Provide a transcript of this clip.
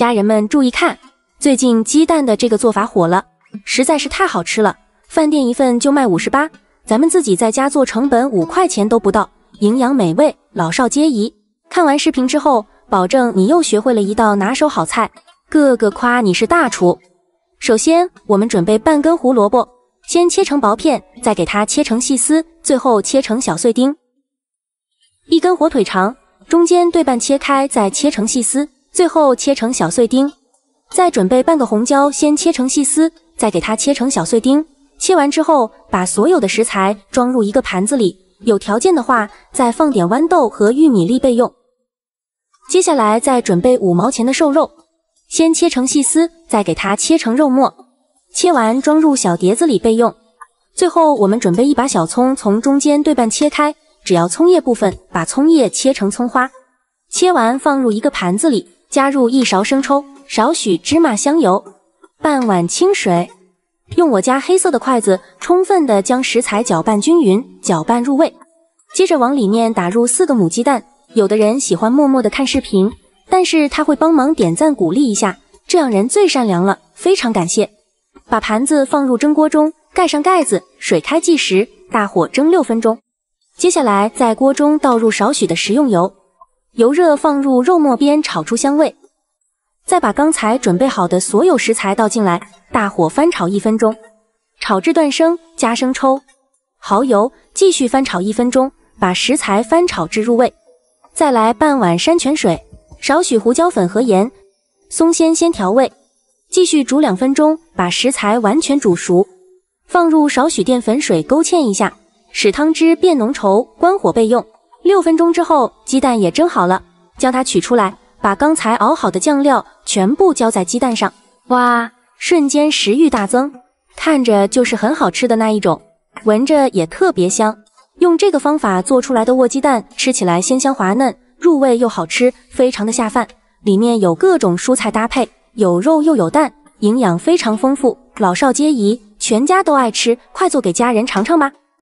家人们注意看，最近鸡蛋的这个做法火了，实在是太好吃了，饭店一份就卖五十八，咱们自己在家做成本五块钱都不到，营养美味，老少皆宜。看完视频之后，保证你又学会了一道拿手好菜，个个夸你是大厨。首先，我们准备半根胡萝卜，先切成薄片，再给它切成细丝，最后切成小碎丁。一根火腿肠，中间对半切开，再切成细丝。最后切成小碎丁，再准备半个红椒，先切成细丝，再给它切成小碎丁。切完之后，把所有的食材装入一个盘子里，有条件的话再放点豌豆和玉米粒备用。接下来再准备五毛钱的瘦肉，先切成细丝，再给它切成肉末，切完装入小碟子里备用。最后我们准备一把小葱，从中间对半切开，只要葱叶部分，把葱叶切成葱花，切完放入一个盘子里。加入一勺生抽，少许芝麻香油，半碗清水，用我家黑色的筷子充分的将食材搅拌均匀，搅拌入味。接着往里面打入四个母鸡蛋。有的人喜欢默默的看视频，但是他会帮忙点赞鼓励一下，这样人最善良了，非常感谢。把盘子放入蒸锅中，盖上盖子，水开计时，大火蒸六分钟。接下来在锅中倒入少许的食用油。油热，放入肉末煸炒出香味，再把刚才准备好的所有食材倒进来，大火翻炒一分钟，炒至断生，加生抽、蚝油，继续翻炒一分钟，把食材翻炒至入味。再来半碗山泉水，少许胡椒粉和盐，松鲜先调味，继续煮两分钟，把食材完全煮熟，放入少许淀粉水勾芡一下，使汤汁变浓稠，关火备用。六分钟之后，鸡蛋也蒸好了，将它取出来，把刚才熬好的酱料全部浇在鸡蛋上。哇，瞬间食欲大增，看着就是很好吃的那一种，闻着也特别香。用这个方法做出来的卧鸡蛋，吃起来鲜香滑嫩，入味又好吃，非常的下饭。里面有各种蔬菜搭配，有肉又有蛋，营养非常丰富，老少皆宜，全家都爱吃。快做给家人尝尝吧。